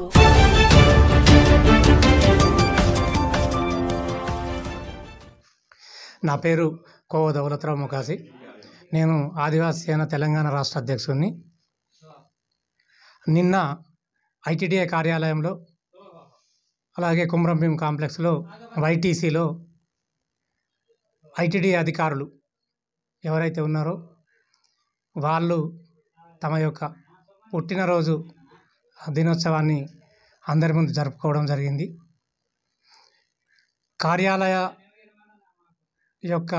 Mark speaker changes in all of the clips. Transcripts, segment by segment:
Speaker 1: Jungle. నా పేరు కోవ దౌలతరావు ముఖాసి నేను ఆదివాసీ సేన తెలంగాణ రాష్ట్ర అధ్యక్షుడిని నిన్న ఐటీడీఏ కార్యాలయంలో అలాగే కుమ్రంభీం కాంప్లెక్స్లో వైటీసీలో ఐటీడీ అధికారులు ఎవరైతే ఉన్నారో వాళ్ళు తమ యొక్క పుట్టినరోజు దినోత్సవాన్ని అందరి ముందు జరుపుకోవడం జరిగింది కార్యాలయ యొక్క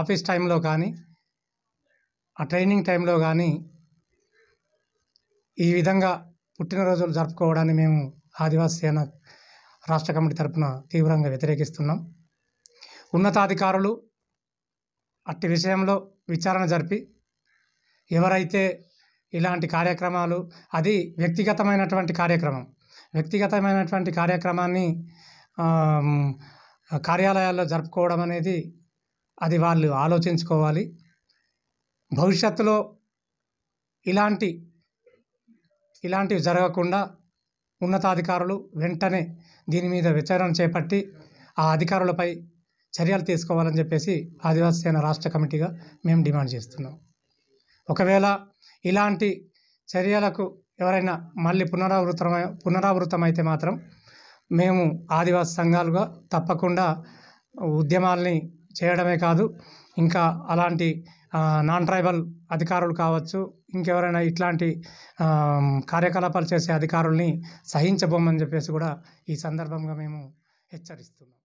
Speaker 1: ఆఫీస్ టైంలో కానీ ఆ ట్రైనింగ్ టైంలో కానీ ఈ విధంగా పుట్టినరోజులు జరుపుకోవడాన్ని మేము ఆదివాసీ సేన రాష్ట్ర కమిటీ తరఫున తీవ్రంగా వ్యతిరేకిస్తున్నాం ఉన్నతాధికారులు అట్టి విషయంలో విచారణ జరిపి ఎవరైతే ఇలాంటి కార్యక్రమాలు అది వ్యక్తిగతమైనటువంటి కార్యక్రమం వ్యక్తిగతమైనటువంటి కార్యక్రమాన్ని కార్యాలయాల్లో జరుపుకోవడం అనేది అది వాళ్ళు ఆలోచించుకోవాలి భవిష్యత్తులో ఇలాంటి ఇలాంటివి జరగకుండా ఉన్నతాధికారులు వెంటనే దీని మీద విచారణ చేపట్టి ఆ అధికారులపై చర్యలు తీసుకోవాలని చెప్పేసి ఆదివాసీ సేన రాష్ట్ర కమిటీగా మేము డిమాండ్ చేస్తున్నాం ఒకవేళ ఇలాంటి చర్యలకు ఎవరైనా మళ్ళీ పునరావృతమై పునరావృతమైతే మాత్రం మేము ఆదివాసి సంఘాలుగా తప్పకుండా ఉద్యమాల్ని చేయడమే కాదు ఇంకా అలాంటి నాన్ ట్రైబల్ అధికారులు కావచ్చు ఇంకెవరైనా ఇట్లాంటి కార్యకలాపాలు చేసే అధికారుల్ని సహించబోమని చెప్పేసి కూడా ఈ సందర్భంగా మేము హెచ్చరిస్తున్నాం